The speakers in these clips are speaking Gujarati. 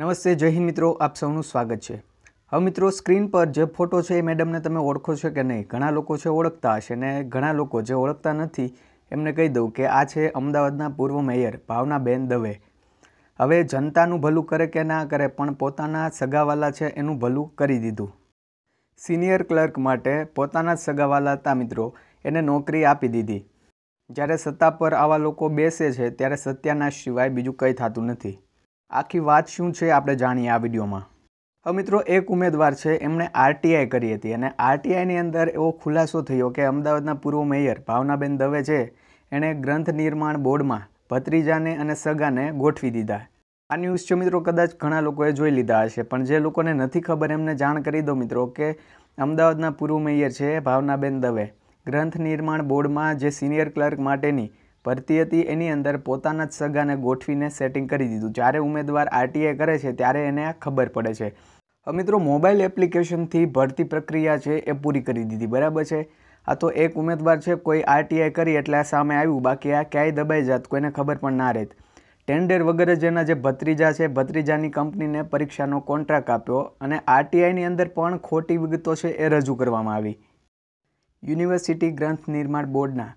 નમસ્તે જય હિન્દ મિત્રો આપ સૌનું સ્વાગત છે હવે મિત્રો સ્ક્રીન પર જે ફોટો છે એ મેડમને તમે ઓળખો છો કે નહીં ઘણા લોકો છે ઓળખતા હશે ને ઘણા લોકો જે ઓળખતા નથી એમને કહી દઉં કે આ છે અમદાવાદના પૂર્વ મેયર ભાવનાબેન દવે હવે જનતાનું ભલું કરે કે ના કરે પણ પોતાના સગાવાલા છે એનું ભલું કરી દીધું સિનિયર ક્લર્ક માટે પોતાના જ સગાવાલા હતા મિત્રો એને નોકરી આપી દીધી જ્યારે સત્તા પર આવા લોકો બેસે છે ત્યારે સત્યાનાશ સિવાય બીજું કંઈ થતું નથી આખી વાત શું છે આપણે જાણીએ આ વિડીયોમાં હવે મિત્રો એક ઉમેદવાર છે એમણે આરટીઆઈ કરી હતી અને આરટીઆઈની અંદર એવો ખુલાસો થયો કે અમદાવાદના પૂર્વ મેયર ભાવનાબેન દવે છે એણે ગ્રંથ નિર્માણ બોર્ડમાં ભત્રીજાને અને સગાને ગોઠવી દીધા આ ન્યૂઝ છે મિત્રો કદાચ ઘણા લોકોએ જોઈ લીધા હશે પણ જે લોકોને નથી ખબર એમને જાણ કરી દો મિત્રો કે અમદાવાદના પૂર્વ મેયર છે ભાવનાબેન દવે ગ્રંથ નિર્માણ બોર્ડમાં જે સિનિયર ક્લર્ક માટેની ભરતી હતી એની અંદર પોતાના જ સગાને ગોઠવીને સેટિંગ કરી દીધું જ્યારે ઉમેદવાર આરટીઆઈ કરે છે ત્યારે એને આ ખબર પડે છે હવે મિત્રો મોબાઈલ એપ્લિકેશનથી ભરતી પ્રક્રિયા છે એ પૂરી કરી દીધી બરાબર છે આ તો એક ઉમેદવાર છે કોઈ આરટીઆઈ કરી એટલે આ સામે આવ્યું બાકી આ ક્યાંય દબાઈ જાત કોઈને ખબર પણ ના રહેત ટેન્ડર વગેરે જેના જે ભત્રીજા છે ભત્રીજાની કંપનીને પરીક્ષાનો કોન્ટ્રાક્ટ આપ્યો અને આરટીઆઈની અંદર પણ ખોટી વિગતો છે એ રજૂ કરવામાં આવી યુનિવર્સિટી ગ્રંથ નિર્માણ બોર્ડના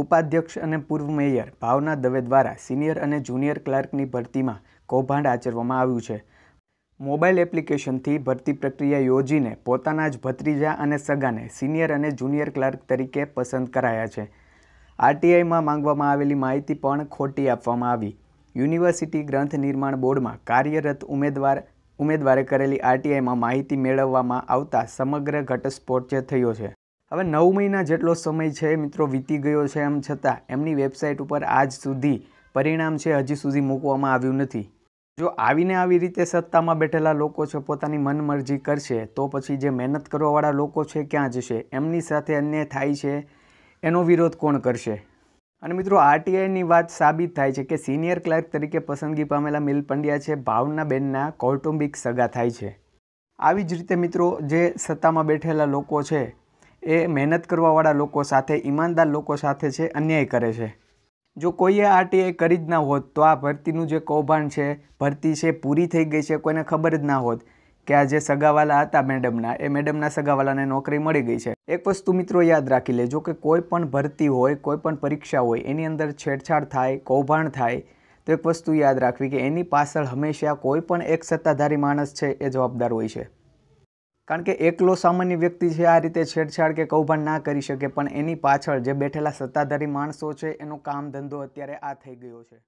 ઉપાધ્યક્ષ અને પૂર્વ મેયર ભાવના દવે દ્વારા સિનિયર અને જુનિયર ક્લાર્કની ભરતીમાં કૌભાંડ આચરવામાં આવ્યું છે મોબાઈલ એપ્લિકેશનથી ભરતી પ્રક્રિયા યોજીને પોતાના જ ભત્રીજા અને સગાને સિનિયર અને જુનિયર ક્લાર્ક તરીકે પસંદ કરાયા છે આરટીઆઈમાં માંગવામાં આવેલી માહિતી પણ ખોટી આપવામાં આવી યુનિવર્સિટી ગ્રંથ નિર્માણ બોર્ડમાં કાર્યરત ઉમેદવાર ઉમેદવારે કરેલી આરટીઆઈમાં માહિતી મેળવવામાં આવતા સમગ્ર ઘટસ્ફોટ જે થયો છે હવે નવ મહિના જેટલો સમય છે મિત્રો વીતી ગયો છે એમ છતાં એમની વેબસાઇટ ઉપર આજ સુધી પરિણામ છે હજી સુધી મૂકવામાં આવ્યું નથી જો આવીને આવી રીતે સત્તામાં બેઠેલા લોકો છે પોતાની મનમરજી કરશે તો પછી જે મહેનત કરવાવાળા લોકો છે ક્યાં જશે એમની સાથે અન્યાય થાય છે એનો વિરોધ કોણ કરશે અને મિત્રો આરટીઆઈની વાત સાબિત થાય છે કે સિનિયર ક્લાર્ક તરીકે પસંદગી પામેલા મિલ પંડ્યા છે ભાવનાબેનના કૌટુંબિક સગા થાય છે આવી જ રીતે મિત્રો જે સત્તામાં બેઠેલા લોકો છે એ મહેનત કરવાવાળા લોકો સાથે ઈમાનદાર લોકો સાથે છે અન્યાય કરે છે જો કોઈએ આરટીઆઈ કરી જ ના હોત તો આ ભરતીનું જે કૌભાંડ છે ભરતી છે પૂરી થઈ ગઈ છે કોઈને ખબર જ ના હોત કે આ જે સગાવાલા હતા મેડમના એ મેડમના સગાવાલાને નોકરી મળી ગઈ છે એક વસ્તુ મિત્રો યાદ રાખી લે જો કે કોઈ પણ ભરતી હોય કોઈ પણ પરીક્ષા હોય એની અંદર છેડછાડ થાય કૌભાંડ થાય તો એક વસ્તુ યાદ રાખવી કે એની પાછળ હંમેશા કોઈ પણ એક સત્તાધારી માણસ છે એ જવાબદાર હોય છે કારણ કે એકલો સામાન્ય વ્યક્તિ છે આ રીતે છેડછાડ કે કૌભાંડ ના કરી શકે પણ એની પાછળ જે બેઠેલા સત્તાધારી માણસો છે એનો કામ ધંધો અત્યારે આ થઈ ગયો છે